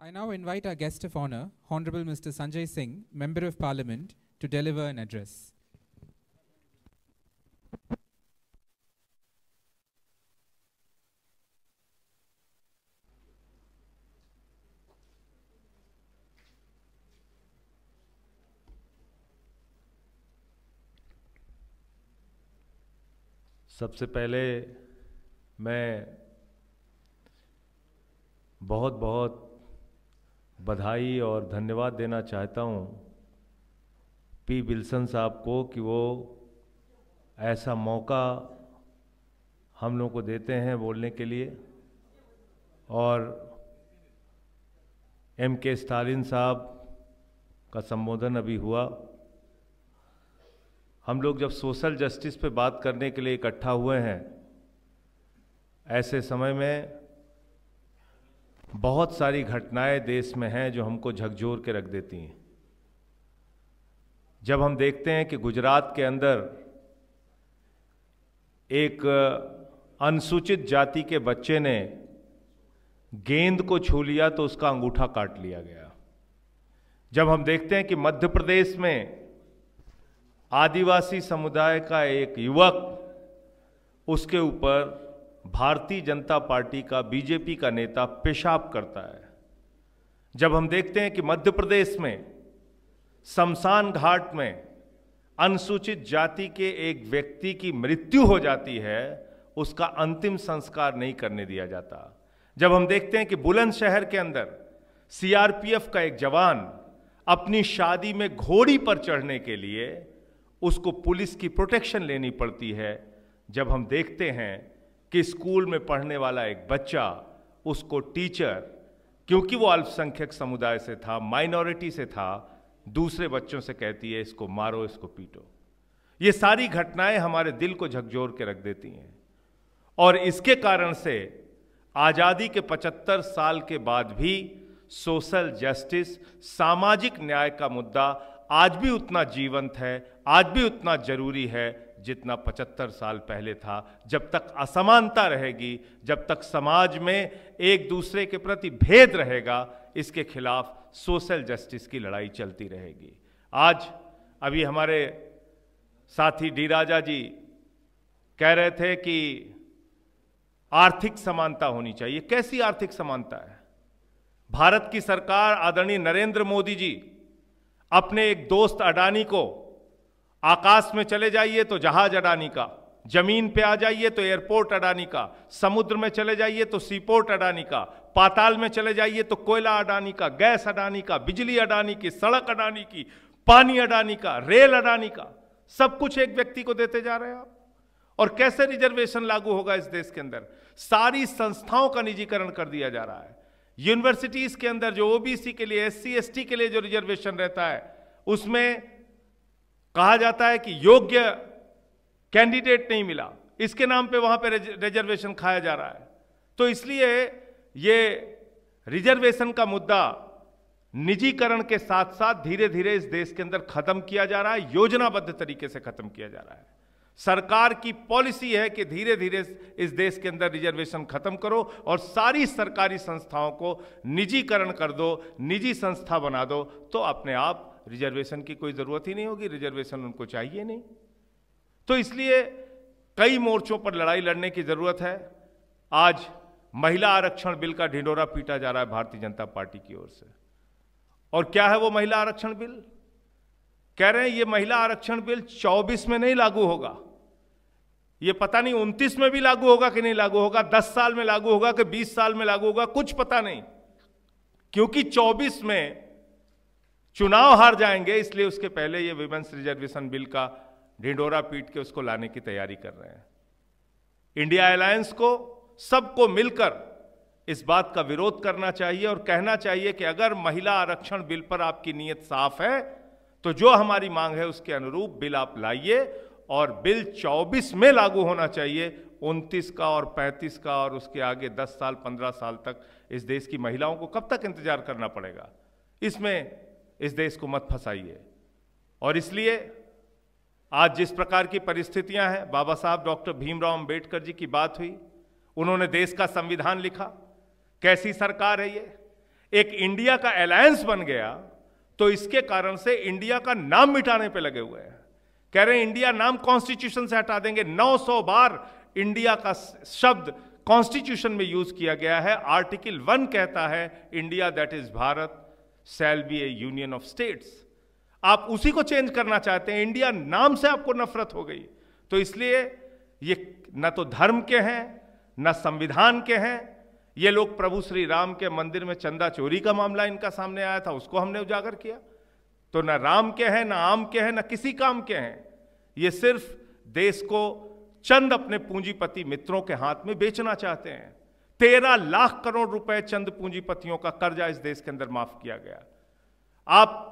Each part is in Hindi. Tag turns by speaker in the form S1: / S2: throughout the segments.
S1: I now invite our guest of honor, Honorable Mr. Sanjay Singh, Member of Parliament, to deliver an address. सबसे पहले मैं बहुत बहुत बधाई और धन्यवाद देना चाहता हूँ पी विल्सन साहब को कि वो ऐसा मौका हम लोग को देते हैं बोलने के लिए और एम के स्टालिन साहब का संबोधन अभी हुआ हम लोग जब सोशल जस्टिस पे बात करने के लिए इकट्ठा हुए हैं ऐसे समय में बहुत सारी घटनाएं देश में हैं जो हमको झकझोर के रख देती हैं जब हम देखते हैं कि गुजरात के अंदर एक अनुसूचित जाति के बच्चे ने गेंद को छू लिया तो उसका अंगूठा काट लिया गया जब हम देखते हैं कि मध्य प्रदेश में आदिवासी समुदाय का एक युवक उसके ऊपर भारतीय जनता पार्टी का बीजेपी का नेता पेशाब करता है जब हम देखते हैं कि मध्य प्रदेश में शमशान घाट में अनुसूचित जाति के एक व्यक्ति की मृत्यु हो जाती है उसका अंतिम संस्कार नहीं करने दिया जाता जब हम देखते हैं कि बुलंदशहर के अंदर सीआरपीएफ का एक जवान अपनी शादी में घोड़ी पर चढ़ने के लिए उसको पुलिस की प्रोटेक्शन लेनी पड़ती है जब हम देखते हैं कि स्कूल में पढ़ने वाला एक बच्चा उसको टीचर क्योंकि वो अल्पसंख्यक समुदाय से था माइनॉरिटी से था दूसरे बच्चों से कहती है इसको मारो इसको पीटो ये सारी घटनाएं हमारे दिल को झकझोर के रख देती हैं और इसके कारण से आज़ादी के 75 साल के बाद भी सोशल जस्टिस सामाजिक न्याय का मुद्दा आज भी उतना जीवंत है आज भी उतना जरूरी है जितना पचहत्तर साल पहले था जब तक असमानता रहेगी जब तक समाज में एक दूसरे के प्रति भेद रहेगा इसके खिलाफ सोशल जस्टिस की लड़ाई चलती रहेगी आज अभी हमारे साथी डी राजा जी कह रहे थे कि आर्थिक समानता होनी चाहिए कैसी आर्थिक समानता है भारत की सरकार आदरणीय नरेंद्र मोदी जी अपने एक दोस्त अडानी को आकाश में चले जाइए तो जहाज अडानी का जमीन पे आ जाइए तो एयरपोर्ट अडानी का समुद्र में चले जाइए तो सीपोर्ट अडानी का पाताल में चले जाइए तो कोयला अडानी का गैस अडानी का बिजली अडानी की सड़क अडानी की पानी अडानी का रेल अडानी का सब कुछ एक व्यक्ति को देते जा रहे हैं आप और कैसे रिजर्वेशन लागू होगा इस देश के अंदर सारी संस्थाओं का निजीकरण कर दिया जा रहा है यूनिवर्सिटीज के अंदर जो ओबीसी के लिए एस सी के लिए जो रिजर्वेशन रहता है उसमें कहा जाता है कि योग्य कैंडिडेट नहीं मिला इसके नाम पे वहां पे रिजर्वेशन खाया जा रहा है तो इसलिए ये रिजर्वेशन का मुद्दा निजीकरण के साथ साथ धीरे धीरे इस देश के अंदर खत्म किया जा रहा है योजनाबद्ध तरीके से खत्म किया जा रहा है सरकार की पॉलिसी है कि धीरे धीरे इस देश के अंदर रिजर्वेशन खत्म करो और सारी सरकारी संस्थाओं को निजीकरण कर दो निजी संस्था बना दो तो अपने आप रिजर्वेशन की कोई ज़रूरत ही नहीं होगी रिजर्वेशन उनको चाहिए नहीं तो इसलिए कई मोर्चों पर लड़ाई लड़ने की ज़रूरत है आज महिला आरक्षण बिल का ढिंडोरा पीटा जा रहा है भारतीय जनता पार्टी की ओर से और क्या है वो महिला आरक्षण बिल कह रहे हैं ये महिला आरक्षण बिल 24 में नहीं लागू होगा ये पता नहीं 29 में भी लागू होगा कि नहीं लागू होगा 10 साल में लागू होगा कि 20 साल में लागू होगा कुछ पता नहीं क्योंकि 24 में चुनाव हार जाएंगे इसलिए उसके पहले ये विमेंस रिजर्वेशन बिल का ढिंडोरा पीट के उसको लाने की तैयारी कर रहे हैं इंडिया अलायंस को सबको मिलकर इस बात का विरोध करना चाहिए और कहना चाहिए कि अगर महिला आरक्षण बिल पर आपकी नीयत साफ है तो जो हमारी मांग है उसके अनुरूप बिल आप लाइए और बिल 24 में लागू होना चाहिए 29 का और 35 का और उसके आगे 10 साल 15 साल तक इस देश की महिलाओं को कब तक इंतजार करना पड़ेगा इसमें इस देश को मत फंसाइए और इसलिए आज जिस प्रकार की परिस्थितियां हैं बाबा साहब डॉक्टर भीमराव अंबेडकर जी की बात हुई उन्होंने देश का संविधान लिखा कैसी सरकार है ये एक इंडिया का अलायंस बन गया तो इसके कारण से इंडिया का नाम मिटाने पे लगे हुए हैं कह रहे हैं इंडिया नाम कॉन्स्टिट्यूशन से हटा देंगे 900 बार इंडिया का शब्द कॉन्स्टिट्यूशन में यूज किया गया है आर्टिकल वन कहता है India that is Bharat shall be a union of states आप उसी को चेंज करना चाहते हैं इंडिया नाम से आपको नफरत हो गई तो इसलिए ये न तो धर्म के हैं न संविधान के हैं ये लोग प्रभु श्री राम के मंदिर में चंदा चोरी का मामला इनका सामने आया था उसको हमने उजागर किया तो न राम के हैं न आम के हैं न किसी काम के हैं ये सिर्फ देश को चंद अपने पूंजीपति मित्रों के हाथ में बेचना चाहते हैं तेरह लाख करोड़ रुपए चंद पूंजीपतियों का कर्जा इस देश के अंदर माफ किया गया आप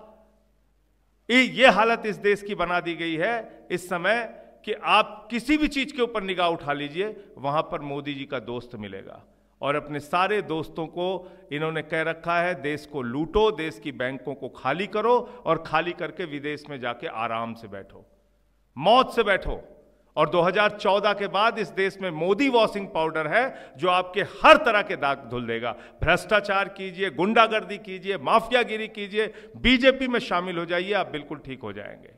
S1: ये हालत इस देश की बना दी गई है इस समय कि आप किसी भी चीज के ऊपर निगाह उठा लीजिए वहां पर मोदी जी का दोस्त मिलेगा और अपने सारे दोस्तों को इन्होंने कह रखा है देश को लूटो देश की बैंकों को खाली करो और खाली करके विदेश में जाके आराम से बैठो मौत से बैठो और 2014 के बाद इस देश में मोदी वॉशिंग पाउडर है जो आपके हर तरह के दाग धुल देगा भ्रष्टाचार कीजिए गुंडागर्दी कीजिए माफियागिरी कीजिए बीजेपी में शामिल हो जाइए आप बिल्कुल ठीक हो जाएंगे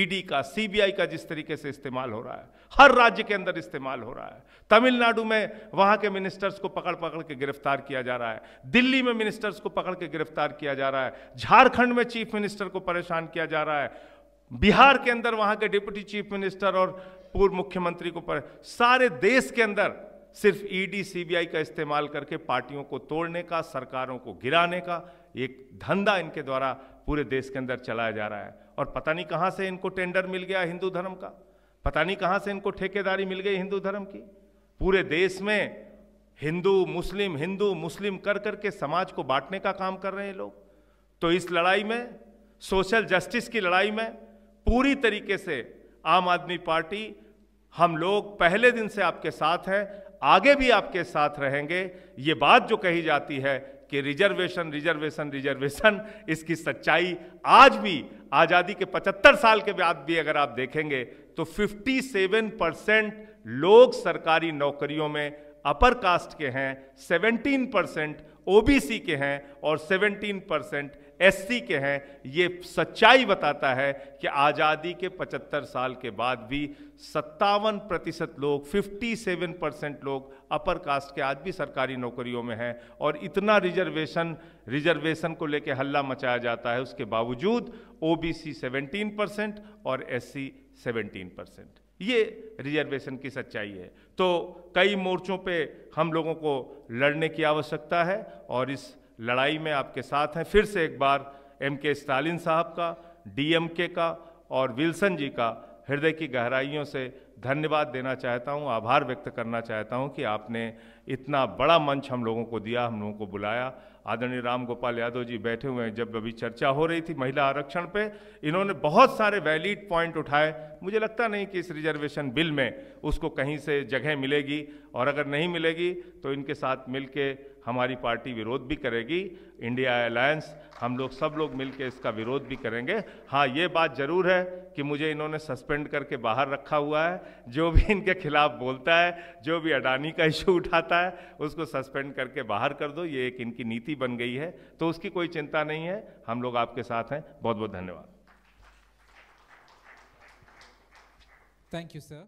S1: ईडी e का सीबीआई का जिस तरीके से इस्तेमाल हो रहा है हर राज्य के अंदर इस्तेमाल हो रहा है तमिलनाडु में वहां के मिनिस्टर्स को पकड़ पकड़ के गिरफ्तार किया जा रहा है दिल्ली में मिनिस्टर्स को पकड़ के गिरफ्तार किया जा रहा है झारखंड में चीफ मिनिस्टर को परेशान किया जा रहा है बिहार के अंदर वहां के डिप्टी चीफ मिनिस्टर और पूर्व मुख्यमंत्री को पर सारे देश के अंदर सिर्फ ईडी e सीबीआई का इस्तेमाल करके पार्टियों को तोड़ने का सरकारों को गिराने का एक धंधा इनके द्वारा पूरे देश के अंदर चलाया जा रहा है और पता नहीं कहाँ से इनको टेंडर मिल गया हिंदू धर्म का पता नहीं कहाँ से इनको ठेकेदारी मिल गई हिंदू धर्म की पूरे देश में हिंदू मुस्लिम हिंदू मुस्लिम कर करके समाज को बांटने का काम कर रहे हैं लोग तो इस लड़ाई में सोशल जस्टिस की लड़ाई में पूरी तरीके से आम आदमी पार्टी हम लोग पहले दिन से आपके साथ हैं आगे भी आपके साथ रहेंगे ये बात जो कही जाती है कि रिजर्वेशन रिजर्वेशन रिजर्वेशन इसकी सच्चाई आज भी आज़ादी के 75 साल के बाद भी अगर आप देखेंगे तो 57 परसेंट लोग सरकारी नौकरियों में अपर कास्ट के हैं 17 परसेंट ओबीसी के हैं और 17 परसेंट एस के हैं ये सच्चाई बताता है कि आज़ादी के 75 साल के बाद भी सत्तावन प्रतिशत लोग 57 परसेंट लोग अपर कास्ट के आज भी सरकारी नौकरियों में हैं और इतना रिजर्वेशन रिजर्वेशन को लेकर हल्ला मचाया जाता है उसके बावजूद ओबीसी 17 परसेंट और एस 17 परसेंट ये रिजर्वेशन की सच्चाई है तो कई मोर्चों पे हम लोगों को लड़ने की आवश्यकता है और इस लड़ाई में आपके साथ हैं फिर से एक बार एम के स्टालिन साहब का डीएमके का और विल्सन जी का हृदय की गहराइयों से धन्यवाद देना चाहता हूं आभार व्यक्त करना चाहता हूं कि आपने इतना बड़ा मंच हम लोगों को दिया हम लोगों को बुलाया आदरणीय राम गोपाल यादव जी बैठे हुए हैं जब अभी चर्चा हो रही थी महिला आरक्षण पे इन्होंने बहुत सारे वैलिड पॉइंट उठाए मुझे लगता नहीं कि इस रिजर्वेशन बिल में उसको कहीं से जगह मिलेगी और अगर नहीं मिलेगी तो इनके साथ मिलके हमारी पार्टी विरोध भी करेगी इंडिया अलायंस हम लोग सब लोग मिलके इसका विरोध भी करेंगे हाँ ये बात ज़रूर है कि मुझे इन्होंने सस्पेंड करके बाहर रखा हुआ है जो भी इनके खिलाफ बोलता है जो भी अडानी का इशू उठाता है उसको सस्पेंड करके बाहर कर दो ये एक इनकी नीति बन गई है तो उसकी कोई चिंता नहीं है हम लोग आपके साथ हैं बहुत बहुत धन्यवाद Thank you, sir.